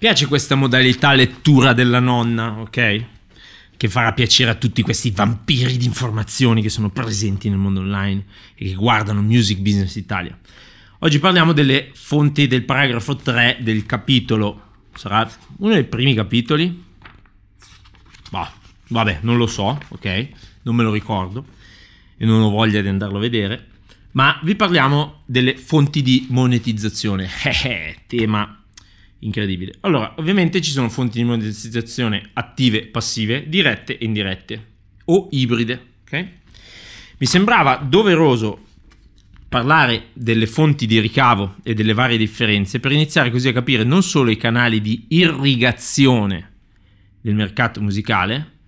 piace questa modalità lettura della nonna, ok? Che farà piacere a tutti questi vampiri di informazioni che sono presenti nel mondo online e che guardano Music Business Italia. Oggi parliamo delle fonti del paragrafo 3 del capitolo. Sarà uno dei primi capitoli? Bah, vabbè, non lo so, ok? Non me lo ricordo e non ho voglia di andarlo a vedere. Ma vi parliamo delle fonti di monetizzazione. Eh, eh, tema incredibile. Allora, ovviamente ci sono fonti di monetizzazione attive, passive, dirette e indirette o ibride, ok? Mi sembrava doveroso parlare delle fonti di ricavo e delle varie differenze per iniziare così a capire non solo i canali di irrigazione del mercato musicale,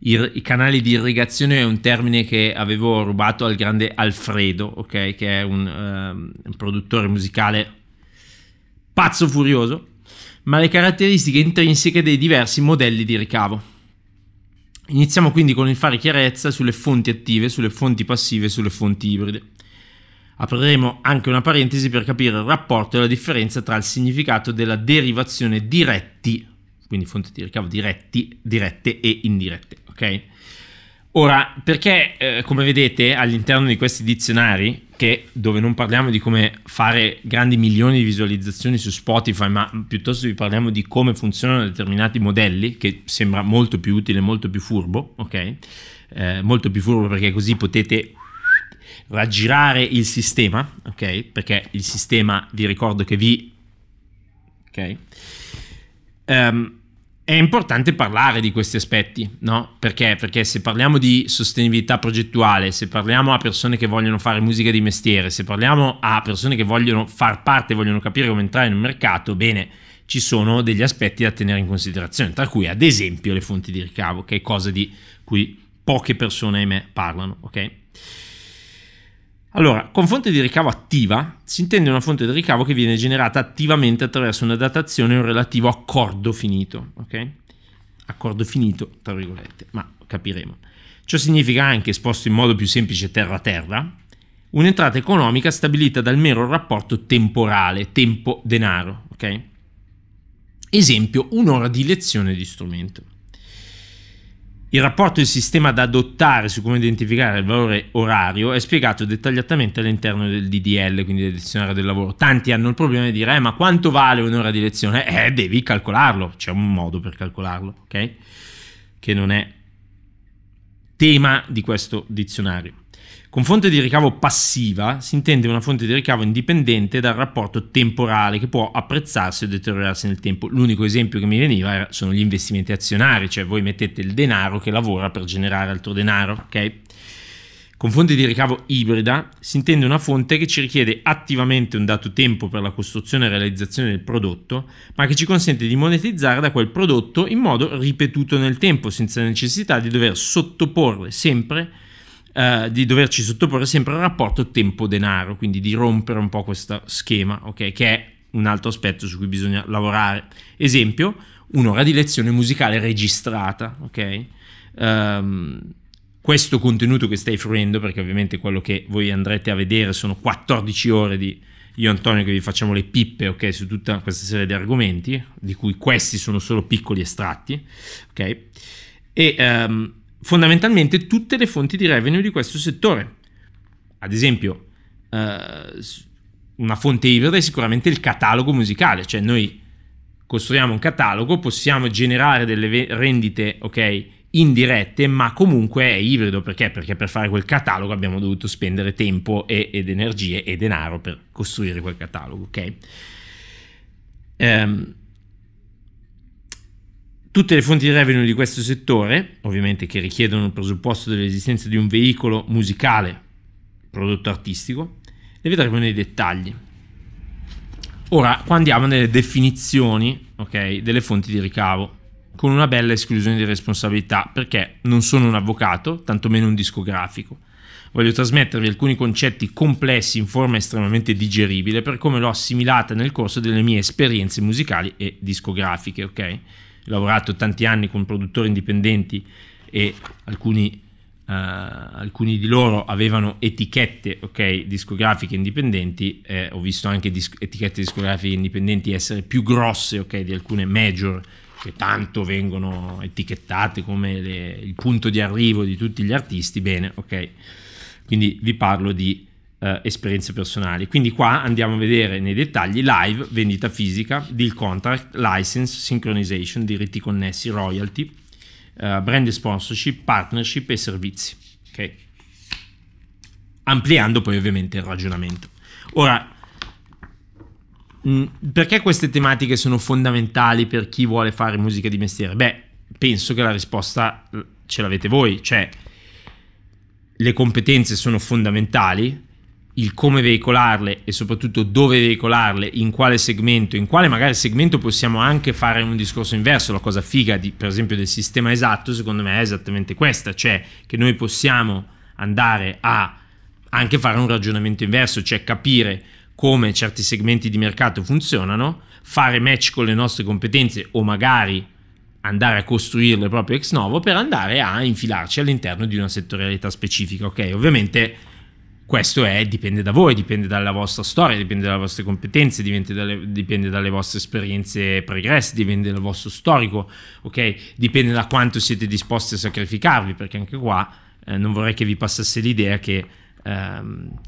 i, i canali di irrigazione è un termine che avevo rubato al grande Alfredo, ok, che è un, um, un produttore musicale pazzo furioso ma le caratteristiche intrinseche dei diversi modelli di ricavo. Iniziamo quindi con il fare chiarezza sulle fonti attive, sulle fonti passive e sulle fonti ibride. Apriremo anche una parentesi per capire il rapporto e la differenza tra il significato della derivazione diretti, quindi fonti di ricavo diretti, dirette e indirette, ok? Ora, perché eh, come vedete all'interno di questi dizionari che dove non parliamo di come fare grandi milioni di visualizzazioni su Spotify, ma piuttosto vi parliamo di come funzionano determinati modelli, che sembra molto più utile, molto più furbo, ok? Eh, molto più furbo perché così potete raggirare il sistema, ok? Perché il sistema, vi ricordo che vi... ok? Um, è importante parlare di questi aspetti, no? Perché? Perché se parliamo di sostenibilità progettuale, se parliamo a persone che vogliono fare musica di mestiere, se parliamo a persone che vogliono far parte, vogliono capire come entrare in un mercato, bene, ci sono degli aspetti da tenere in considerazione, tra cui ad esempio le fonti di ricavo, che è cosa di cui poche persone, ahimè, parlano, ok? Allora, con fonte di ricavo attiva si intende una fonte di ricavo che viene generata attivamente attraverso una datazione e un relativo accordo finito, ok? Accordo finito, tra virgolette, ma capiremo. Ciò significa anche, esposto in modo più semplice terra-terra, un'entrata economica stabilita dal mero rapporto temporale, tempo-denaro, ok? Esempio, un'ora di lezione di strumento. Il rapporto del sistema da adottare su come identificare il valore orario è spiegato dettagliatamente all'interno del DDL, quindi del dizionario del lavoro. Tanti hanno il problema di dire, eh, ma quanto vale un'ora di lezione? Eh, devi calcolarlo, c'è un modo per calcolarlo, ok? Che non è tema di questo dizionario. Con fonte di ricavo passiva si intende una fonte di ricavo indipendente dal rapporto temporale che può apprezzarsi o deteriorarsi nel tempo. L'unico esempio che mi veniva sono gli investimenti azionari, cioè voi mettete il denaro che lavora per generare altro denaro, ok? Con fonte di ricavo ibrida si intende una fonte che ci richiede attivamente un dato tempo per la costruzione e realizzazione del prodotto, ma che ci consente di monetizzare da quel prodotto in modo ripetuto nel tempo, senza necessità di dover sottoporre sempre eh, di doverci sottoporre sempre al rapporto tempo-denaro, quindi di rompere un po' questo schema, okay, che è un altro aspetto su cui bisogna lavorare. Esempio, un'ora di lezione musicale registrata, ok? Um, questo contenuto che stai fruendo, perché ovviamente quello che voi andrete a vedere sono 14 ore di io Antonio che vi facciamo le pippe, ok, su tutta questa serie di argomenti, di cui questi sono solo piccoli estratti, ok? E um, fondamentalmente tutte le fonti di revenue di questo settore. Ad esempio, uh, una fonte ibrida è sicuramente il catalogo musicale, cioè noi costruiamo un catalogo, possiamo generare delle rendite, ok, indirette, ma comunque è ibrido perché? Perché per fare quel catalogo abbiamo dovuto spendere tempo e, ed energie e denaro per costruire quel catalogo, ok? Um, tutte le fonti di revenue di questo settore, ovviamente che richiedono il presupposto dell'esistenza di un veicolo musicale, prodotto artistico, le vedremo nei dettagli. Ora, qua andiamo nelle definizioni, ok, delle fonti di ricavo con una bella esclusione di responsabilità, perché non sono un avvocato, tantomeno un discografico. Voglio trasmettervi alcuni concetti complessi in forma estremamente digeribile per come l'ho assimilata nel corso delle mie esperienze musicali e discografiche, ok? Ho lavorato tanti anni con produttori indipendenti e alcuni, uh, alcuni di loro avevano etichette ok, discografiche indipendenti, eh, ho visto anche dis- etichette discografiche indipendenti essere più grosse ok, di alcune major che tanto vengono etichettate come le, il punto di arrivo di tutti gli artisti, bene, ok. Quindi vi parlo di eh, esperienze personali. Quindi qua andiamo a vedere nei dettagli live, vendita fisica, deal contract, license, synchronization, diritti connessi, royalty, eh, brand sponsorship, partnership e servizi, ok. Ampliando poi ovviamente il ragionamento. Ora, Mm, perché queste tematiche sono fondamentali per chi vuole fare musica di mestiere? Beh, penso che la risposta mm, ce l'avete voi, cioè le competenze sono fondamentali, il come veicolarle e soprattutto dove veicolarle, in quale segmento, in quale magari segmento possiamo anche fare un discorso inverso, la cosa figa di, per esempio del sistema esatto secondo me è esattamente questa, cioè che noi possiamo andare a anche fare un ragionamento inverso, cioè capire come certi segmenti di mercato funzionano, fare match con le nostre competenze o magari andare a costruirle proprio ex novo per andare a infilarci all'interno di una settorialità specifica, ok? Ovviamente questo è, dipende da voi, dipende dalla vostra storia, dipende dalle vostre competenze, dalle, dipende dalle, vostre esperienze pregresse, dipende dal vostro storico, ok? Dipende da quanto siete disposti a sacrificarvi, perché anche qua eh, non vorrei che vi passasse l'idea che ehm,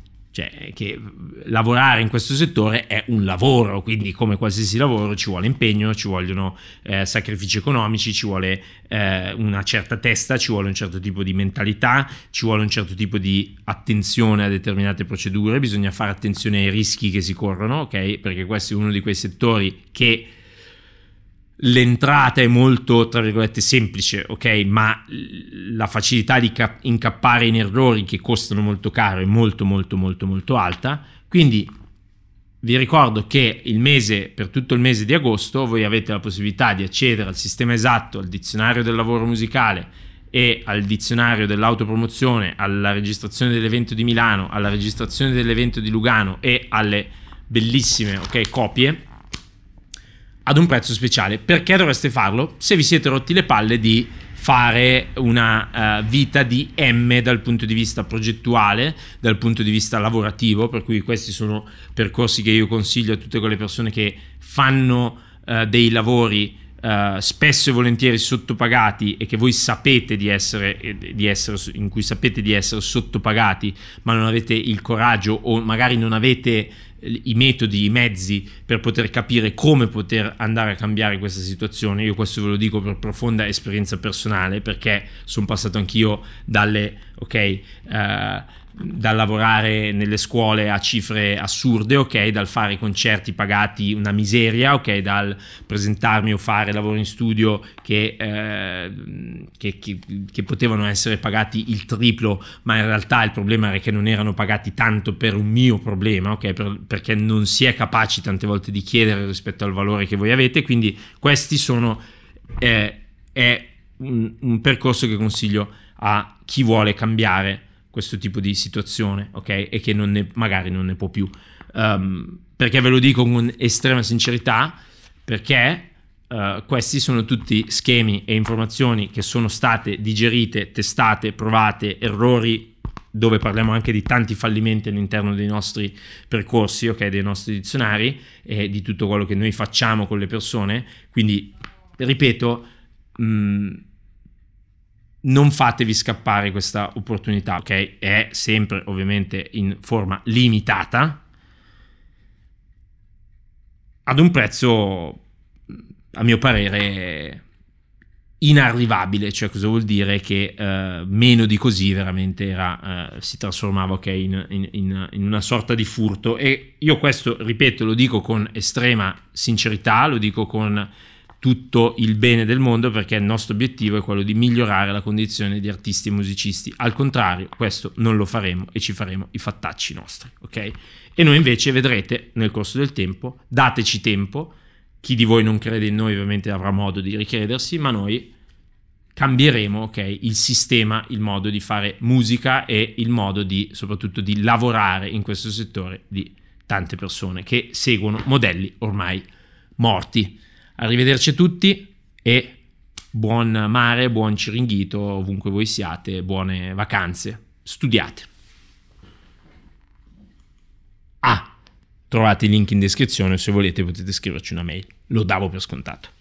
cioè che lavorare in questo settore è un lavoro, quindi come qualsiasi lavoro ci vuole impegno, ci vogliono eh, sacrifici economici, ci vuole eh, una certa testa, ci vuole un certo tipo di mentalità, ci vuole un certo tipo di attenzione a determinate procedure, bisogna fare attenzione ai rischi che si corrono, ok? Perché questo è uno di quei settori che l'entrata è molto, tra virgolette, semplice, ok? Ma la facilità di cap- incappare in errori che costano molto caro è molto, molto, molto, molto alta. Quindi vi ricordo che il mese, per tutto il mese di agosto, voi avete la possibilità di accedere al sistema esatto, al dizionario del lavoro musicale e al dizionario dell'autopromozione, alla registrazione dell'evento di Milano, alla registrazione dell'evento di Lugano e alle bellissime, ok, copie ad un prezzo speciale. Perché dovreste farlo? Se vi siete rotti le palle di fare una uh, vita di M dal punto di vista progettuale, dal punto di vista lavorativo, per cui questi sono percorsi che io consiglio a tutte quelle persone che fanno uh, dei lavori eh, spesso e volentieri sottopagati e che voi sapete di essere, eh, di essere, in cui sapete di essere sottopagati, ma non avete il coraggio o magari non avete eh, i metodi, i mezzi per poter capire come poter andare a cambiare questa situazione. Io questo ve lo dico per profonda esperienza personale perché sono passato anch'io dalle, ok, uh, dal lavorare nelle scuole a cifre assurde, ok, dal fare concerti pagati una miseria, ok, dal presentarmi o fare lavoro in studio che, eh, che, che, che, potevano essere pagati il triplo, ma in realtà il problema era che non erano pagati tanto per un mio problema, ok, per, perché non si è capaci tante volte di chiedere rispetto al valore che voi avete, quindi questi sono... Eh, è un, un percorso che consiglio a chi vuole cambiare questo tipo di situazione, ok? E che non ne, magari non ne può più. Um, perché ve lo dico con estrema sincerità, perché uh, questi sono tutti schemi e informazioni che sono state digerite, testate, provate, errori dove parliamo anche di tanti fallimenti all'interno dei nostri percorsi, ok, dei nostri dizionari e di tutto quello che noi facciamo con le persone. Quindi, ripeto, mh, mm, non fatevi scappare questa opportunità, ok? È sempre ovviamente in forma limitata ad un prezzo a mio parere inarrivabile, cioè cosa vuol dire che eh, meno di così veramente era, eh, si trasformava okay, in, in, in, una sorta di furto e io questo, ripeto, lo dico con estrema sincerità, lo dico con tutto il bene del mondo perché il nostro obiettivo è quello di migliorare la condizione di artisti e musicisti. Al contrario, questo non lo faremo e ci faremo i fattacci nostri, ok? E noi invece vedrete nel corso del tempo, dateci tempo, chi di voi non crede in noi ovviamente avrà modo di ricredersi, ma noi cambieremo okay, il sistema, il modo di fare musica e il modo di soprattutto di lavorare in questo settore di tante persone che seguono modelli ormai morti. Arrivederci a tutti e buon mare, buon ciringhito ovunque voi siate, buone vacanze, studiate. Ah, trovate il link in descrizione se volete potete scriverci una mail, lo davo per scontato.